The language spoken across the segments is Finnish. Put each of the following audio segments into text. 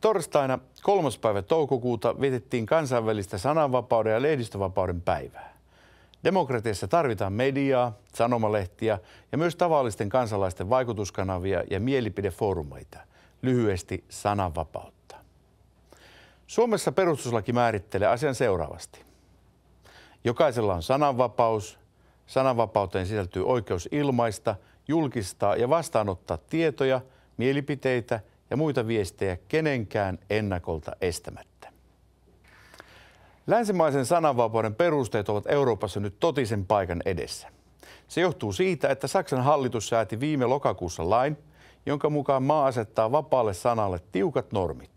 Torstaina 3. päivä toukokuuta vietettiin kansainvälistä sananvapauden ja lehdistövapauden päivää. Demokratiassa tarvitaan mediaa, sanomalehtiä ja myös tavallisten kansalaisten vaikutuskanavia ja mielipidefoorumeita, lyhyesti sananvapautta. Suomessa perustuslaki määrittelee asian seuraavasti. Jokaisella on sananvapaus. Sananvapauteen sisältyy oikeus ilmaista, julkistaa ja vastaanottaa tietoja, mielipiteitä – ja muita viestejä kenenkään ennakolta estämättä. Länsimaisen sananvapauden perusteet ovat Euroopassa nyt totisen paikan edessä. Se johtuu siitä, että Saksan hallitus sääti viime lokakuussa lain, jonka mukaan maa asettaa vapaalle sanalle tiukat normit.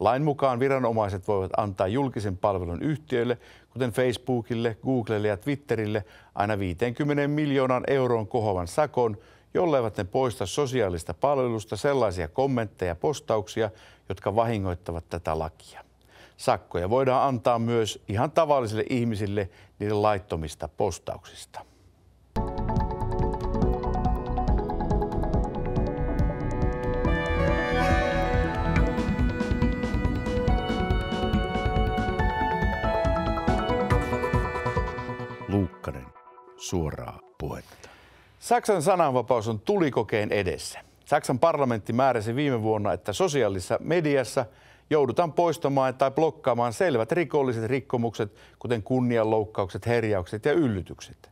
Lain mukaan viranomaiset voivat antaa julkisen palvelun yhtiöille, kuten Facebookille, Googlelle ja Twitterille, aina 50 miljoonan euron kohovan sakon – jolleivät ne poista sosiaalista palvelusta sellaisia kommentteja ja postauksia, jotka vahingoittavat tätä lakia. Sakkoja voidaan antaa myös ihan tavallisille ihmisille niiden laittomista postauksista. Luukkanen, suoraa puhetta. Saksan sananvapaus on tulikokeen edessä. Saksan parlamentti määräsi viime vuonna, että sosiaalisessa mediassa joudutaan poistamaan tai blokkaamaan selvät rikolliset rikkomukset, kuten kunnianloukkaukset, herjaukset ja yllytykset.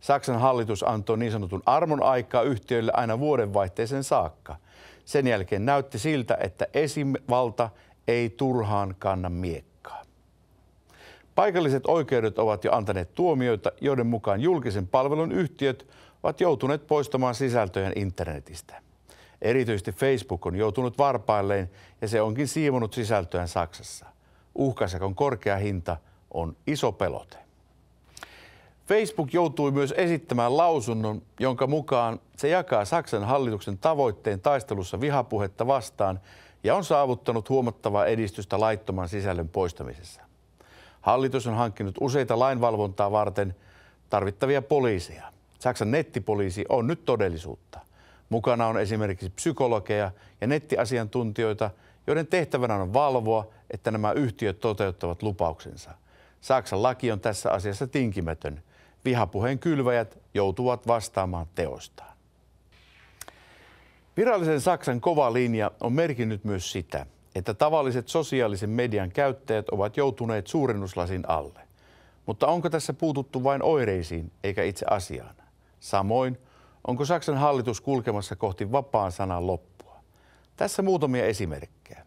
Saksan hallitus antoi niin sanotun armon aikaa yhtiöille aina vuodenvaihteeseen saakka. Sen jälkeen näytti siltä, että esivalta ei turhaan kanna miekkaa. Paikalliset oikeudet ovat jo antaneet tuomioita, joiden mukaan julkisen palvelun yhtiöt ovat joutuneet poistamaan sisältöjä internetistä. Erityisesti Facebook on joutunut varpailleen ja se onkin siivonut sisältöään Saksassa. Uhkasakon korkea hinta on iso pelote. Facebook joutui myös esittämään lausunnon, jonka mukaan se jakaa Saksan hallituksen tavoitteen taistelussa vihapuhetta vastaan ja on saavuttanut huomattavaa edistystä laittoman sisällön poistamisessa. Hallitus on hankkinut useita lainvalvontaa varten tarvittavia poliiseja. Saksan nettipoliisi on nyt todellisuutta. Mukana on esimerkiksi psykologeja ja nettiasiantuntijoita, joiden tehtävänä on valvoa, että nämä yhtiöt toteuttavat lupauksensa. Saksan laki on tässä asiassa tinkimätön. Vihapuheen kylväjät joutuvat vastaamaan teostaan. Virallisen Saksan kova linja on merkinnyt myös sitä, että tavalliset sosiaalisen median käyttäjät ovat joutuneet suurennuslasin alle. Mutta onko tässä puututtu vain oireisiin eikä itse asiaan? Samoin, onko Saksan hallitus kulkemassa kohti vapaan sanan loppua? Tässä muutamia esimerkkejä.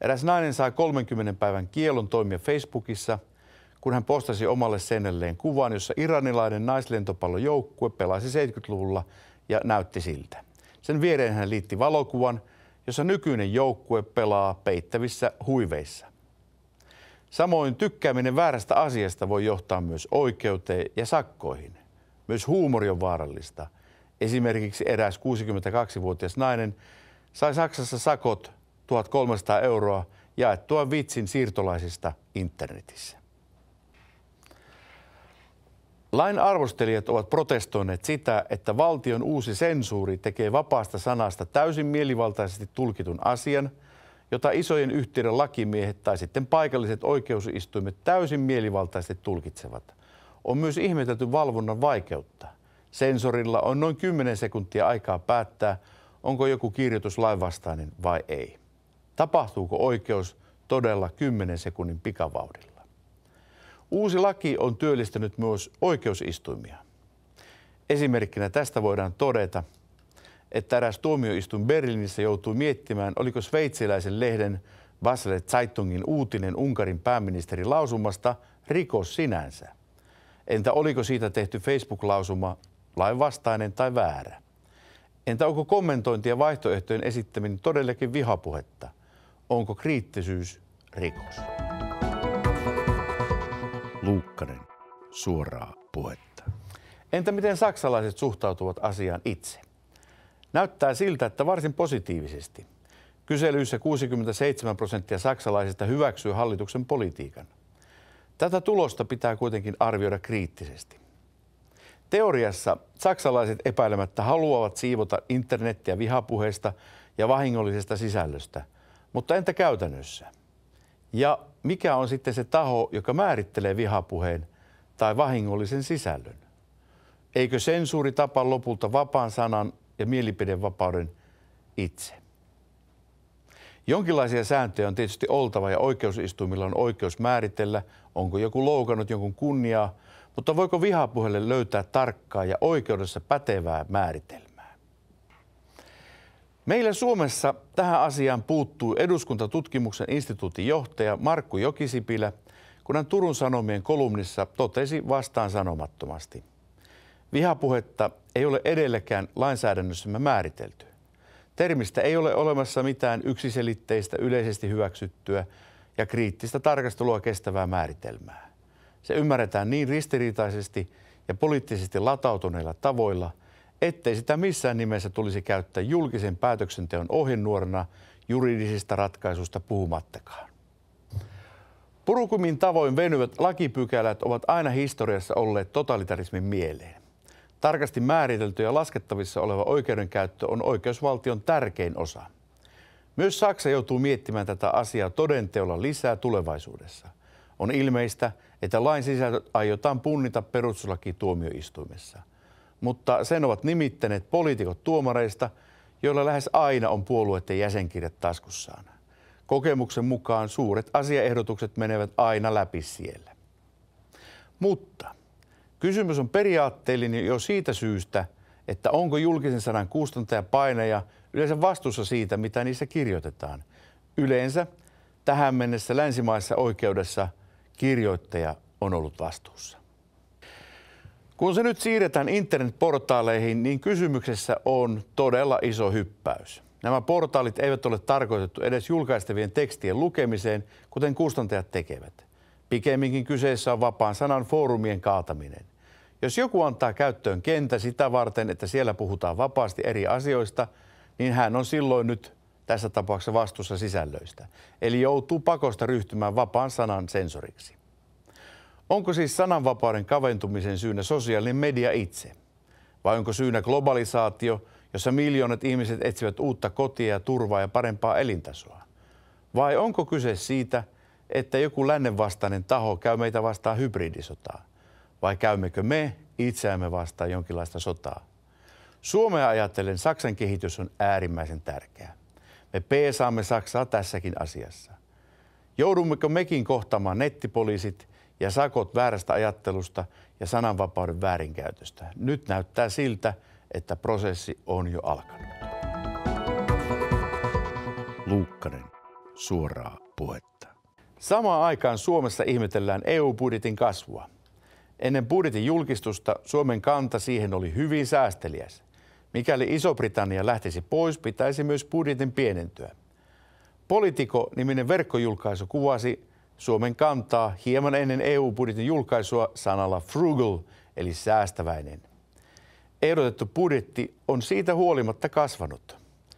Eräs nainen sai 30 päivän kielon toimia Facebookissa, kun hän postasi omalle seinälleen kuvan, jossa iranilainen naislentopallojoukkue pelasi 70-luvulla ja näytti siltä. Sen viereen hän liitti valokuvan – jossa nykyinen joukkue pelaa peittävissä huiveissa. Samoin tykkääminen väärästä asiasta voi johtaa myös oikeuteen ja sakkoihin. Myös huumori on vaarallista. Esimerkiksi eräs 62-vuotias nainen sai Saksassa sakot 1300 euroa jaettua vitsin siirtolaisista internetissä. Lain arvostelijat ovat protestoineet sitä, että valtion uusi sensuuri tekee vapaasta sanasta täysin mielivaltaisesti tulkitun asian, jota isojen yhtiöiden lakimiehet tai sitten paikalliset oikeusistuimet täysin mielivaltaisesti tulkitsevat. On myös ihmetelty valvonnan vaikeutta. Sensorilla on noin 10 sekuntia aikaa päättää, onko joku kirjoitus lainvastainen vai ei. Tapahtuuko oikeus todella 10 sekunnin pikavauhdilla? Uusi laki on työllistänyt myös oikeusistuimia. Esimerkkinä tästä voidaan todeta, että eräs tuomioistuin Berliinissä joutui miettimään, oliko sveitsiläisen lehden Basel Zeitungin uutinen Unkarin pääministerin lausumasta rikos sinänsä. Entä oliko siitä tehty Facebook-lausuma lainvastainen tai väärä? Entä onko kommentointia vaihtoehtojen esittäminen todellakin vihapuhetta? Onko kriittisyys rikos? Luukkanen, suoraa puhetta. Entä miten saksalaiset suhtautuvat asiaan itse? Näyttää siltä, että varsin positiivisesti. Kyselyissä 67 prosenttia saksalaisista hyväksyy hallituksen politiikan. Tätä tulosta pitää kuitenkin arvioida kriittisesti. Teoriassa saksalaiset epäilemättä haluavat siivota internettiä vihapuheesta ja vahingollisesta sisällöstä, mutta entä käytännössä? Ja mikä on sitten se taho, joka määrittelee vihapuheen tai vahingollisen sisällön? Eikö sensuuri tapa lopulta vapaan sanan ja mielipidevapauden itse? Jonkinlaisia sääntöjä on tietysti oltava ja oikeusistuimilla on oikeus määritellä, onko joku loukannut jonkun kunniaa, mutta voiko vihapuheelle löytää tarkkaa ja oikeudessa pätevää määritelmää? Meillä Suomessa tähän asiaan puuttuu eduskuntatutkimuksen instituutin johtaja Markku Jokisipilä, kun hän Turun Sanomien kolumnissa totesi vastaan sanomattomasti. Vihapuhetta ei ole edellekään lainsäädännössämme määritelty. Termistä ei ole olemassa mitään yksiselitteistä, yleisesti hyväksyttyä ja kriittistä tarkastelua kestävää määritelmää. Se ymmärretään niin ristiriitaisesti ja poliittisesti latautuneilla tavoilla – ettei sitä missään nimessä tulisi käyttää julkisen päätöksenteon ohjenuorana juridisista ratkaisusta puhumattakaan. Purukumin tavoin venyvät lakipykälät ovat aina historiassa olleet totalitarismin mieleen. Tarkasti määritelty ja laskettavissa oleva oikeudenkäyttö on oikeusvaltion tärkein osa. Myös Saksa joutuu miettimään tätä asiaa todenteolla lisää tulevaisuudessa. On ilmeistä, että lain sisältö aiotaan punnita perustuslakituomioistuimessa – mutta sen ovat nimittäneet poliitikot tuomareista, joilla lähes aina on puolueiden jäsenkirjat taskussaan. Kokemuksen mukaan suuret asiaehdotukset menevät aina läpi siellä. Mutta kysymys on periaatteellinen jo siitä syystä, että onko julkisen sanan kustantaja painaja yleensä vastuussa siitä, mitä niissä kirjoitetaan. Yleensä tähän mennessä länsimaissa oikeudessa kirjoittaja on ollut vastuussa. Kun se nyt siirretään internetportaaleihin, niin kysymyksessä on todella iso hyppäys. Nämä portaalit eivät ole tarkoitettu edes julkaistavien tekstien lukemiseen, kuten kustantajat tekevät. Pikemminkin kyseessä on vapaan sanan foorumien kaataminen. Jos joku antaa käyttöön kentä sitä varten, että siellä puhutaan vapaasti eri asioista, niin hän on silloin nyt tässä tapauksessa vastuussa sisällöistä, eli joutuu pakosta ryhtymään vapaan sanan sensoriksi. Onko siis sananvapauden kaventumisen syynä sosiaalinen media itse? Vai onko syynä globalisaatio, jossa miljoonat ihmiset etsivät uutta kotia ja turvaa ja parempaa elintasoa? Vai onko kyse siitä, että joku lännenvastainen taho käy meitä vastaan hybridisotaa? Vai käymmekö me itseämme vastaan jonkinlaista sotaa? Suomea ajatellen Saksan kehitys on äärimmäisen tärkeä. Me peesaamme Saksaa tässäkin asiassa. Joudummeko mekin kohtamaan nettipoliisit – ja sakot väärästä ajattelusta ja sananvapauden väärinkäytöstä. Nyt näyttää siltä, että prosessi on jo alkanut. Luukkanen, suoraa puhetta. Samaan aikaan Suomessa ihmetellään EU-budjetin kasvua. Ennen budjetin julkistusta Suomen kanta siihen oli hyvin säästeliäs. Mikäli Iso-Britannia lähtisi pois, pitäisi myös budjetin pienentyä. Politiko-niminen verkkojulkaisu kuvasi Suomen kantaa hieman ennen EU-budjetin julkaisua sanalla frugal, eli säästäväinen. Ehdotettu budjetti on siitä huolimatta kasvanut.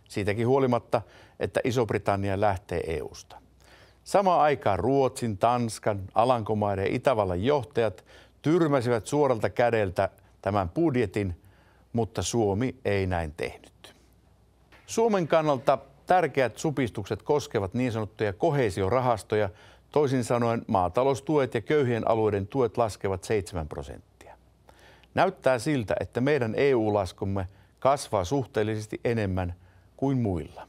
Siitäkin huolimatta, että Iso-Britannia lähtee EUsta. Samaan aikaan Ruotsin, Tanskan, Alankomaiden ja Itävallan johtajat tyrmäsivät suoralta kädeltä tämän budjetin, mutta Suomi ei näin tehnyt. Suomen kannalta tärkeät supistukset koskevat niin sanottuja kohesiorahastoja, Toisin sanoen maataloustuet ja köyhien alueiden tuet laskevat 7 prosenttia. Näyttää siltä, että meidän EU-laskumme kasvaa suhteellisesti enemmän kuin muilla.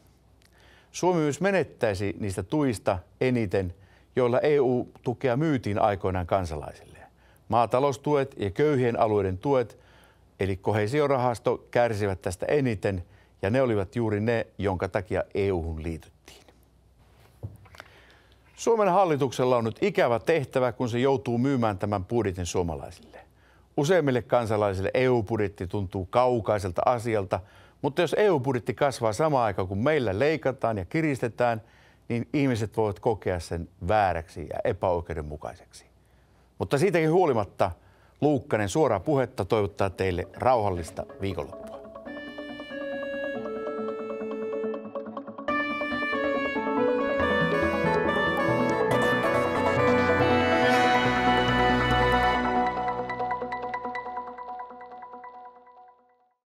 Suomi myös menettäisi niistä tuista eniten, joilla EU-tukea myytiin aikoinaan kansalaisille. Maataloustuet ja köyhien alueiden tuet, eli kohesiorahasto, kärsivät tästä eniten, ja ne olivat juuri ne, jonka takia EU-hun liityttiin. Suomen hallituksella on nyt ikävä tehtävä, kun se joutuu myymään tämän budjetin suomalaisille. Useimmille kansalaisille EU-budjetti tuntuu kaukaiselta asialta, mutta jos EU-budjetti kasvaa samaan aikaan, kun meillä leikataan ja kiristetään, niin ihmiset voivat kokea sen vääräksi ja epäoikeudenmukaiseksi. Mutta siitäkin huolimatta Luukkanen suoraa puhetta toivottaa teille rauhallista viikonloppua.